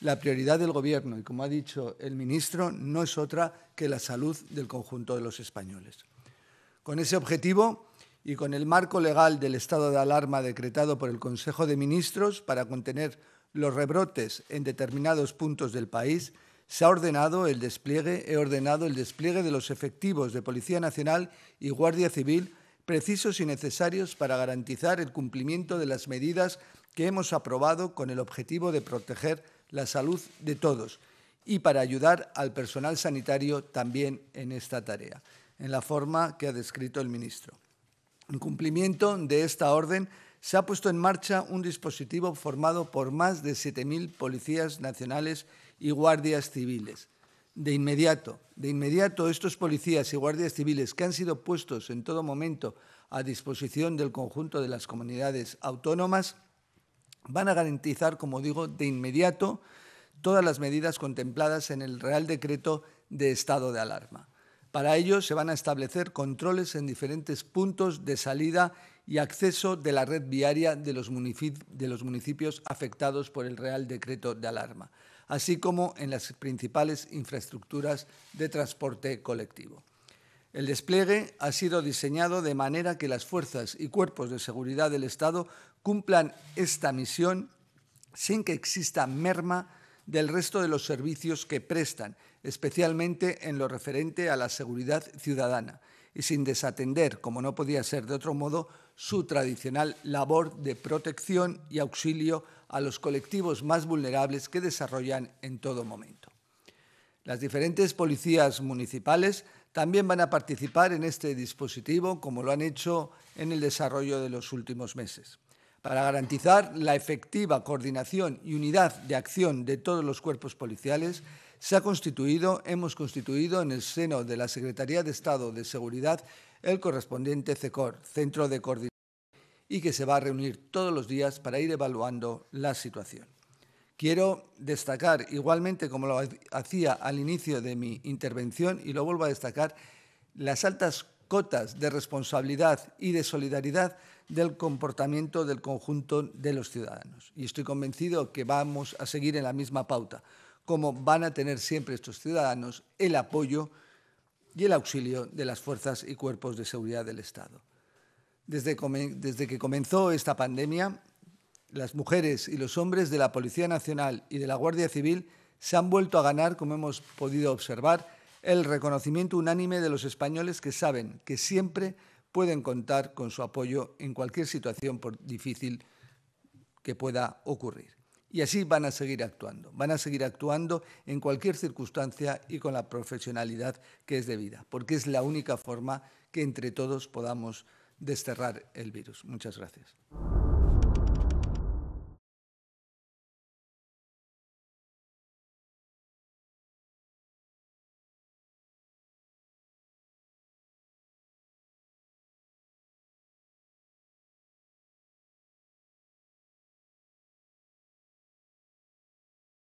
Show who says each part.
Speaker 1: la prioridad del Gobierno, y como ha dicho el ministro, no es otra que la salud del conjunto de los españoles. Con ese objetivo y con el marco legal del estado de alarma decretado por el Consejo de Ministros para contener los rebrotes en determinados puntos del país, se ha ordenado el despliegue, he ordenado el despliegue de los efectivos de Policía Nacional y Guardia Civil precisos y necesarios para garantizar el cumplimiento de las medidas que hemos aprobado con el objetivo de proteger la salud de todos y para ayudar al personal sanitario también en esta tarea, en la forma que ha descrito el ministro. En cumplimiento de esta orden, se ha puesto en marcha un dispositivo formado por más de 7.000 policías nacionales y guardias civiles. De inmediato, de inmediato estos policías y guardias civiles que han sido puestos en todo momento a disposición del conjunto de las comunidades autónomas van a garantizar, como digo, de inmediato todas las medidas contempladas en el Real Decreto de Estado de Alarma. Para ello se van a establecer controles en diferentes puntos de salida y acceso de la red viaria de los, municipios afectados por el Real Decreto de Alarma, así como en las principales infraestructuras de transporte colectivo. El despliegue ha sido diseñado de manera que las fuerzas y cuerpos de seguridad del Estado cumplan esta misión sin que exista merma del resto de los servicios que prestan, especialmente en lo referente a la seguridad ciudadana, y sin desatender, como no podía ser de otro modo, su tradicional labor de protección y auxilio a los colectivos más vulnerables que desarrollan en todo momento. Las diferentes policías municipales también van a participar en este dispositivo, como lo han hecho en el desarrollo de los últimos meses. Para garantizar la efectiva coordinación y unidad de acción de todos los cuerpos policiales, se ha constituido, hemos constituido en el seno de la Secretaría de Estado de Seguridad el correspondiente CECOR, Centro de Coordinación, y que se va a reunir todos los días para ir evaluando la situación. Quiero destacar igualmente, como lo hacía al inicio de mi intervención, y lo vuelvo a destacar, las altas cotas de responsabilidad y de solidaridad del comportamiento del conjunto de los ciudadanos. Y estoy convencido que vamos a seguir en la misma pauta, como van a tener siempre estos ciudadanos el apoyo y el auxilio de las fuerzas y cuerpos de seguridad del Estado. Desde, desde que comenzó esta pandemia, las mujeres y los hombres de la Policía Nacional y de la Guardia Civil se han vuelto a ganar, como hemos podido observar, el reconocimiento unánime de los españoles que saben que siempre pueden contar con su apoyo en cualquier situación por difícil que pueda ocurrir. Y así van a seguir actuando, van a seguir actuando en cualquier circunstancia y con la profesionalidad que es debida, porque es la única forma que entre todos podamos desterrar el virus. Muchas gracias.